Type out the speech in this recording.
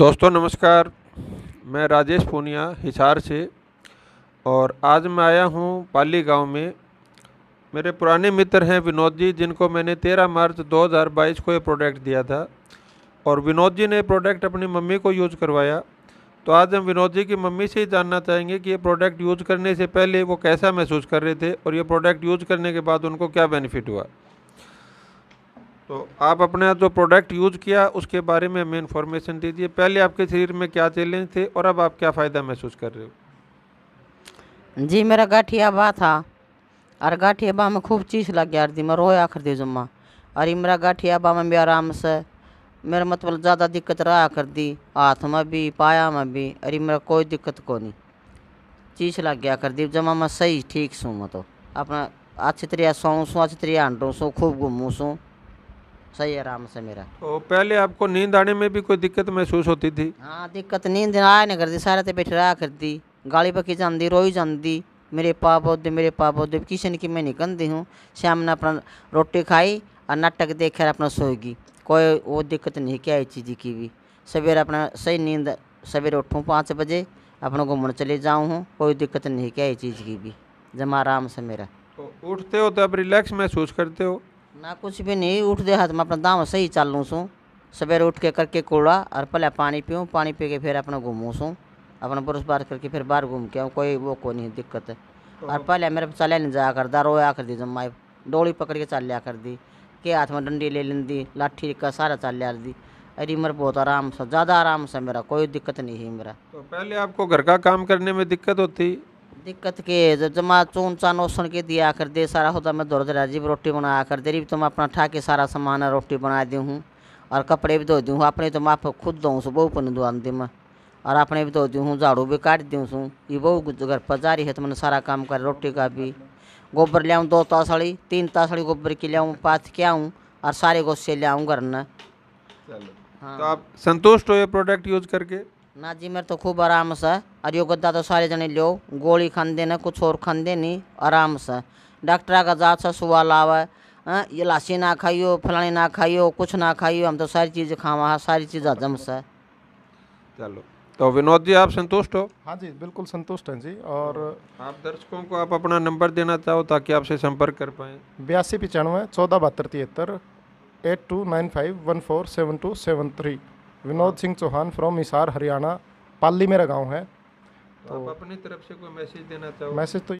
दोस्तों नमस्कार मैं राजेश पूनिया हिसार से और आज मैं आया हूँ पाली गांव में मेरे पुराने मित्र हैं विनोद जी जिनको मैंने 13 मार्च 2022 को ये प्रोडक्ट दिया था और विनोद जी ने प्रोडक्ट अपनी मम्मी को यूज़ करवाया तो आज हम विनोद जी की मम्मी से ही जानना चाहेंगे कि ये प्रोडक्ट यूज़ करने से पहले वो कैसा महसूस कर रहे थे और ये प्रोडक्ट यूज़ करने के बाद उनको क्या बेनिफिट हुआ तो आप अपने जो प्रोडक्ट यूज़ किया उसके बारे में हमें इन्फॉर्मेशन दीजिए पहले आपके शरीर में क्या चैलेंज थे और अब आप क्या फ़ायदा महसूस कर रहे हो जी मेरा गठिया बा था और गठिया बा में खूब चीज लग गया दी मैं रोया कर दी जुम्मा और मेरा गठिया बा में भी आराम से मेरा मतलब ज़्यादा दिक्कत रहा कर दी हाथ में भी पाया में भी अरे मेरा कोई दिक्कत को नहीं चीज लग गया कर दी जमा मैं सही ठीक सूँ मैं तो अपना अच्छी तरह सोऊँ सूँ अच्छी तरह हंटूँ सूँ खूब घूमूँ सूँ सही आराम से मेरा तो पहले आपको नींद आने में भी कोई दिक्कत महसूस होती थी हाँ दिक्कत नींद आया नहीं करती सारे तो बैठ रहा करती गाली पकी जाती रोई जाती मेरे पाप होते मेरे पाप किसी ने कि मैं निकलती हूँ शाम ने अपना रोटी खाई और नाटक देख कर अपना सोएगी कोई वो दिक्कत नहीं क्या इस चीज़ की भी सवेरे अपना सही नींद सवेरे उठूँ पाँच बजे अपना घूमने चले जाऊँ हूँ कोई दिक्कत नहीं क्या इस चीज़ की भी जमा आराम से मेरा तो उठते हो तो आप रिलैक्स महसूस करते हो ना कुछ भी नहीं उठ दे हाथ में अपना दाम सही चल लूँ सू सवेरे उठ के करके कूड़ा और पहले पानी पीऊँ पानी पी के फिर अपना घूमूँ सूँ अपना बुरुस बार करके फिर बाहर घूम के आऊँ कोई वो को नहीं दिक्कत है और तो पहले मेरे चले नहीं जाया कर दा रोया कर दी माई डोली पकड़ के चल लिया कर दी के हाथ में डंडी ले लें दी लाठी का सारा चल लिया दी अरे मेरा बहुत आराम से ज़्यादा आराम से मेरा कोई दिक्कत नहीं है मेरा तो पहले आपको घर का काम करने में दिक्कत होती दिक्कत के जमा चून चानो सुन के दिया कर दे सारा होता तो मैं दौड़ दरा जीव रोटी बना कर दे रही तुम तो अपना ठा के सारा सामान रोटी बना दी हूँ और कपड़े भी धो दी हूँ अपने तो आप खुद दो सो बहु पन दुआ दी मैं और अपने भी धो दी हूँ झाड़ू भी काट दी हूँ ये बहु घर पर जा रही है तो मैंने सारा काम कर रोटी का भी गोबर लियाऊँ दो तासड़ी तीन तासड़ी गोबर की लियाऊँ पाथ के आऊँ और सारे गोस्से लियाऊँ घर ने हाँ। तो आप संतुष्ट हो ये प्रोडक्ट यूज करके नाजी मेरे तो खूब आराम से और यो गद्दा तो सारे जने लो गोली खांदे ना कुछ और खांदे नहीं आराम से डॉक्टर का जात से सुबह लावे हाँ, ये लासी ना खाइयो फलानी ना खाइयो कुछ ना खाइयो हम तो सारी चीज़ खावा सारी चीज़ हजम से चलो तो विनोद जी आप संतुष्ट हो हाँ जी बिल्कुल संतुष्ट हैं जी और आप दर्शकों को आप अपना नंबर देना चाहो ताकि आपसे संपर्क कर पाए बयासी पचानवे चौदह बहत्तर तिहत्तर eight two nine five one four seven two seven three Vinod Singh Chauhan from Hisar Haryana Pali मेरा गाँव है तो आप अपनी तरफ से कोई मैसेज देना चाहो मैसेज तो